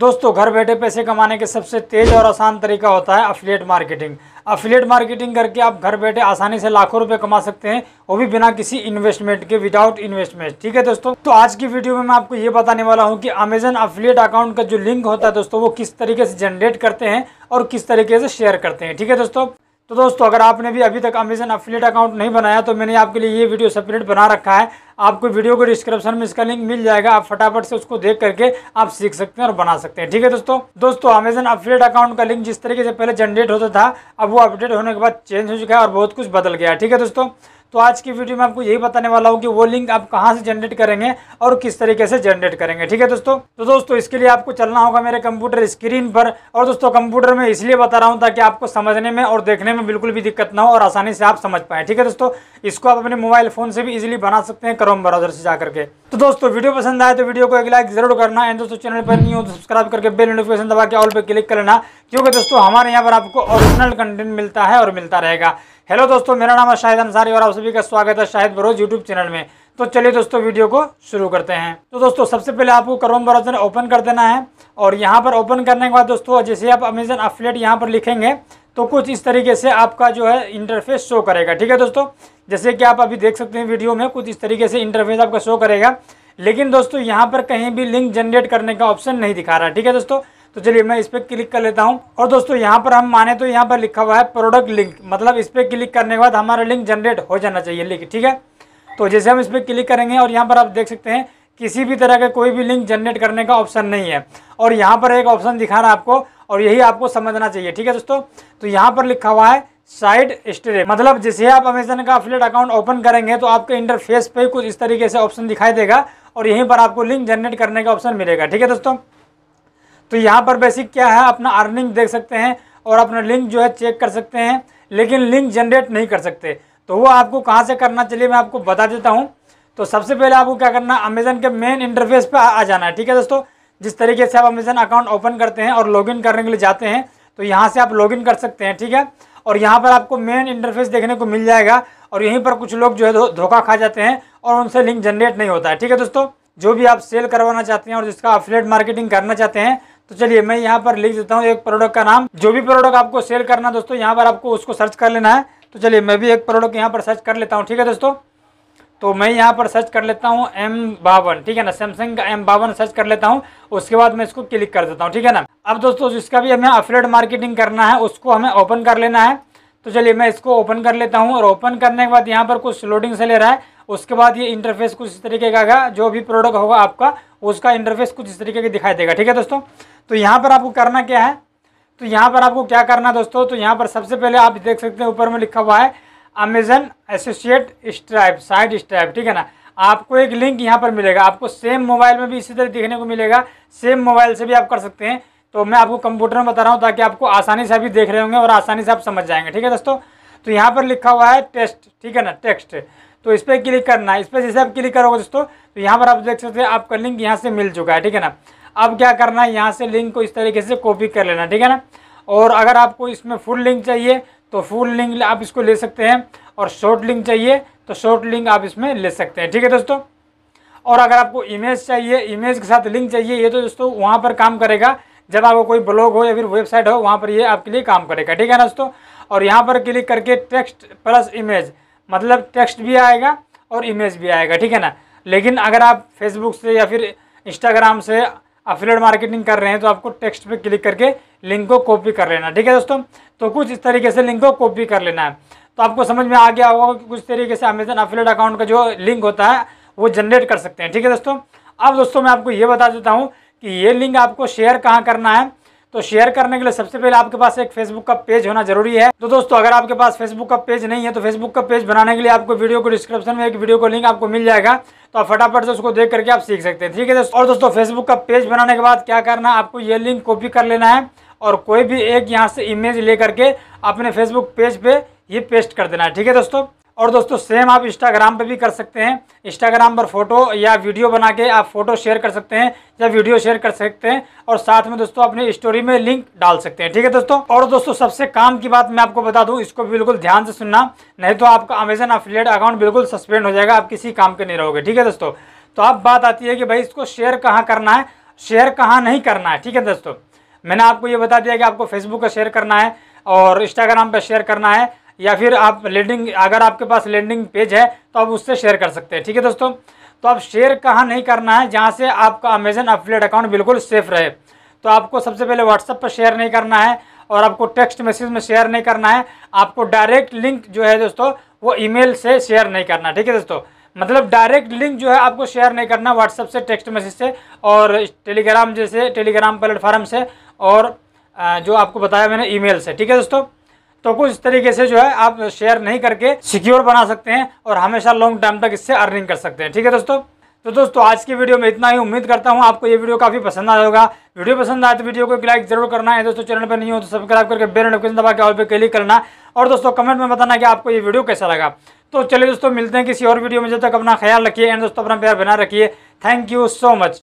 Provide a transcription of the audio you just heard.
दोस्तों घर बैठे पैसे कमाने के सबसे तेज़ और आसान तरीका होता है अफिलेट मार्केटिंग अफिलेट मार्केटिंग करके आप घर बैठे आसानी से लाखों रुपए कमा सकते हैं वो भी बिना किसी इन्वेस्टमेंट के विदाउट इन्वेस्टमेंट ठीक है दोस्तों तो आज की वीडियो में मैं आपको ये बताने वाला हूँ कि अमेजन अफिलेट अकाउंट का जो लिंक होता है दोस्तों वो किस तरीके से जनरेट करते हैं और किस तरीके से शेयर करते हैं ठीक है दोस्तों तो दोस्तों अगर आपने भी अभी तक अमेजन अफिलेट अकाउंट नहीं बनाया तो मैंने आपके लिए ये वीडियो सेपरेट बना रखा है आपको वीडियो को डिस्क्रिप्शन में इसका लिंक मिल जाएगा आप फटाफट से उसको देख करके आप सीख सकते हैं और बना सकते हैं ठीक है दोस्तों दोस्तों अमेजन अफिलेट अकाउंट का लिंक जिस तरीके से पहले जनरेट होता था अब वो अपडेट होने के बाद चेंज हो चुका है और बहुत कुछ बदल गया ठीक है दोस्तों तो आज की वीडियो में आपको यही बताने वाला हूँ कि वो लिंक आप कहाँ से जनरेट करेंगे और किस तरीके से जनरेट करेंगे ठीक है दोस्तों तो दोस्तों इसके लिए आपको चलना होगा मेरे कंप्यूटर स्क्रीन पर और दोस्तों कंप्यूटर में इसलिए बता रहा हूँ ताकि आपको समझने में और देखने में बिल्कुल भी दिक्कत ना हो और आसानी से आप समझ पाए ठीक है दोस्तों इसको आप अपने मोबाइल फोन से भी इजिली बना सकते हैं क्रोम ब्राउजर से जाकर के तो दोस्तों वीडियो पसंद आए तो वीडियो को एक लाइक जरूर करना एंड दोस्तों चैनल पर नहीं हो तो सब्सक्राइब करके बेल नोटिफिकेशन दबा के ऑल पर क्लिक कर लेना क्योंकि दोस्तों हमारे यहाँ पर आपको ओरिजिनल कंटेंट मिलता है और मिलता रहेगा हेलो दोस्तों मेरा नाम है शाहिद अंसारी और आप सभी का स्वागत है शाहिद बरोज यूट्यूब चैनल में तो चलिए दोस्तों वीडियो को शुरू करते हैं तो दोस्तों सबसे पहले आपको क्रोम ब्राउजर ओपन कर देना है और यहाँ पर ओपन करने के बाद दोस्तों जैसे आप अमेजन अफलेट यहाँ पर लिखेंगे तो कुछ इस तरीके से आपका जो है इंटरफेस शो करेगा ठीक है दोस्तों जैसे कि आप अभी देख सकते हैं वीडियो में कुछ इस तरीके से इंटरफेस आपका शो करेगा लेकिन दोस्तों यहाँ पर कहीं भी लिंक जनरेट करने का ऑप्शन नहीं दिखा रहा है ठीक है दोस्तों तो चलिए मैं इस पर क्लिक कर लेता हूँ और दोस्तों यहाँ पर हम माने तो यहाँ पर लिखा हुआ है प्रोडक्ट लिंक मतलब इस पर क्लिक करने के बाद हमारा लिंक जनरेट हो जाना चाहिए लिंक ठीक है तो जैसे हम इस पर क्लिक करेंगे और यहाँ पर आप देख सकते हैं किसी भी तरह का कोई भी लिंक जनरेट करने का ऑप्शन नहीं है और यहाँ पर एक ऑप्शन दिखा रहा है आपको और यही आपको समझना चाहिए ठीक है दोस्तों तो यहाँ पर लिखा हुआ है साइड स्टोरेज मतलब जैसे आप अमेजन का अफिलेट अकाउंट ओपन करेंगे तो आपके इंटरफेस पे कुछ इस तरीके से ऑप्शन दिखाई देगा और यहीं पर आपको लिंक जनरेट करने का ऑप्शन मिलेगा ठीक है दोस्तों तो यहाँ पर बेसिक क्या है अपना अर्निंग देख सकते हैं और अपना लिंक जो है चेक कर सकते हैं लेकिन लिंक जनरेट नहीं कर सकते तो वो आपको कहाँ से करना चलिए मैं आपको बता देता हूँ तो सबसे पहले आपको क्या करना अमेज़न के मेन इंटरफेस पर आ जाना है ठीक है दोस्तों जिस तरीके से आप अमेज़न अकाउंट ओपन करते हैं और लॉगिन करने के लिए जाते हैं तो यहाँ से आप लॉगिन कर सकते हैं ठीक है और यहाँ पर आपको मेन इंटरफेस देखने को मिल जाएगा और यहीं पर कुछ लोग जो है धोखा खा जाते हैं और उनसे लिंक जनरेट नहीं होता है ठीक है दोस्तों जो भी आप सेल करवाना चाहते हैं और जिसका अफिलेट मार्केटिंग करना चाहते हैं तो चलिए मैं यहाँ पर लिख देता हूँ एक प्रोडक्ट का नाम जो भी प्रोडक्ट आपको सेल करना है दोस्तों यहाँ पर आपको उसको सर्च कर लेना है तो चलिए मैं भी एक प्रोडक्ट यहाँ पर सर्च कर लेता हूँ ठीक है दोस्तों तो मैं यहाँ पर सर्च कर लेता हूँ एम बावन ठीक है ना सैमसंग का एम बावन सर्च कर लेता हूँ उसके बाद मैं इसको क्लिक कर देता हूँ ठीक है ना अब दोस्तों जिसका भी हमें अफिलेट मार्केटिंग करना है उसको हमें ओपन कर लेना है तो चलिए मैं इसको ओपन कर लेता हूँ और ओपन करने के बाद यहाँ पर कुछ लोडिंग से ले रहा है उसके बाद ये इंटरफेस कुछ इस तरीके का जो भी प्रोडक्ट होगा आपका उसका इंटरफेस कुछ इस तरीके की दिखाई देगा ठीक है दोस्तों तो यहाँ पर आपको करना क्या है तो यहाँ पर आपको क्या करना है दोस्तों तो यहाँ पर सबसे पहले आप देख सकते हैं ऊपर में लिखा हुआ है Amazon associate stripe side stripe ठीक है ना आपको एक लिंक यहाँ पर मिलेगा आपको सेम मोबाइल में भी इसी तरह देखने को मिलेगा सेम मोबाइल से भी आप कर सकते हैं तो मैं आपको कंप्यूटर में बता रहा हूँ ताकि आपको आसानी से अभी देख रहे होंगे और आसानी से आप समझ जाएंगे ठीक है दोस्तों तो यहाँ पर लिखा हुआ है टेस्ट ठीक है ना टेक्स्ट तो इस पर क्लिक करना है इस पर जैसे आप क्लिक करोगे दोस्तों तो यहाँ पर आप देख सकते हैं आपका लिंक यहाँ से मिल चुका है ठीक है ना अब क्या करना है यहाँ से लिंक को इस तरीके से कॉपी कर लेना ठीक है ना और अगर आपको इसमें फुल लिंक चाहिए तो फुल लिंक आप इसको ले सकते हैं और शॉर्ट लिंक चाहिए तो शॉर्ट लिंक आप इसमें ले सकते हैं ठीक है दोस्तों और अगर आपको इमेज चाहिए इमेज के साथ लिंक चाहिए ये तो दोस्तों वहाँ पर काम करेगा जब आपको कोई ब्लॉग हो या फिर वेबसाइट हो वहाँ पर ये आपके लिए काम करेगा ठीक है ना दोस्तों और यहाँ पर क्लिक करके टेक्स्ट प्लस इमेज मतलब टेक्स्ट भी आएगा और इमेज भी आएगा ठीक है ना लेकिन अगर आप फेसबुक से या फिर इंस्टाग्राम से अफिलेट मार्केटिंग कर रहे हैं तो आपको टेक्स्ट पे क्लिक करके लिंक को कॉपी कर लेना ठीक है दोस्तों तो कुछ इस तरीके से लिंक को कॉपी कर लेना है तो आपको समझ में आ गया होगा कि कुछ तरीके से अमेजन अफिलेट अकाउंट का जो लिंक होता है वो जनरेट कर सकते हैं ठीक है दोस्तों अब दोस्तों मैं आपको ये बता देता हूँ कि ये लिंक आपको शेयर कहाँ करना है तो शेयर करने के लिए सबसे पहले आपके पास एक फेसबुक का पेज होना जरूरी है तो दोस्तों अगर आपके पास फेसबुक का पेज नहीं है तो फेसबुक का पेज बनाने के लिए आपको वीडियो को डिस्क्रिप्शन में एक वीडियो को लिंक आपको मिल जाएगा तो आप फटाफट से उसको देख करके आप सीख सकते हैं ठीक है दोस्तों और दोस्तों फेसबुक का पेज बनाने के बाद क्या करना है आपको ये लिंक कॉपी कर लेना है और कोई भी एक यहाँ से इमेज ले करके अपने फेसबुक पेज पर ये पेस्ट कर देना है ठीक है दोस्तों और दोस्तों सेम आप इंस्टाग्राम पर भी कर सकते हैं इंस्टाग्राम पर फोटो या वीडियो बना के आप फोटो शेयर कर सकते हैं या वीडियो शेयर कर सकते हैं और साथ में दोस्तों अपनी स्टोरी में लिंक डाल सकते हैं ठीक है दोस्तों और दोस्तों सबसे काम की बात मैं आपको बता दूं इसको बिल्कुल ध्यान से सुनना नहीं तो आपका अमेजन अफिलेट अकाउंट बिल्कुल सस्पेंड हो जाएगा आप किसी काम के नहीं रहोगे ठीक है दोस्तों तो अब बात आती है कि भाई इसको शेयर कहाँ करना है शेयर कहाँ नहीं करना है ठीक है दोस्तों मैंने आपको ये बता दिया कि आपको फेसबुक पर शेयर करना है और इंस्टाग्राम पर शेयर करना है या फिर आप लैंडिंग अगर आपके पास लैंडिंग पेज है तो आप उससे शेयर कर सकते हैं ठीक है दोस्तों तो आप शेयर कहाँ नहीं करना है जहाँ से आपका अमेजन अपलेट अकाउंट बिल्कुल सेफ रहे तो आपको सबसे पहले व्हाट्सअप पर शेयर नहीं करना है और आपको टेक्स्ट मैसेज में शेयर नहीं करना है आपको डायरेक्ट लिंक जो है दोस्तों वो ईमेल से शेयर नहीं करना ठीक है दोस्तों मतलब डायरेक्ट लिंक जो है आपको शेयर नहीं करना व्हाट्सअप से टेक्स्ट मैसेज से और टेलीग्राम जैसे टेलीग्राम प्लेटफार्म से और जो आपको बताया मैंने ईमेल से ठीक है दोस्तों तो कुछ इस तरीके से जो है आप शेयर नहीं करके सिक्योर बना सकते हैं और हमेशा लॉन्ग टाइम तक इससे अर्निंग कर सकते हैं ठीक है दोस्तों तो दोस्तों आज की वीडियो में इतना ही उम्मीद करता हूँ आपको ये वीडियो काफ़ी पसंद आया होगा वीडियो पसंद आए तो वीडियो को एक लाइक जरूर करना है दोस्तों चैनल पर नहीं हो तो सब्सक्राइब करके बेल नोटिफिकेशन दबा के ऑल पे क्लिक करना और दोस्तों कमेंट में बताना कि आपको ये वीडियो कैसा लगा तो चलिए दोस्तों मिलते हैं किसी और वीडियो में जब तक अपना ख्याल रखिए एंड दोस्तों अपना प्यार बना रखिए थैंक यू सो मच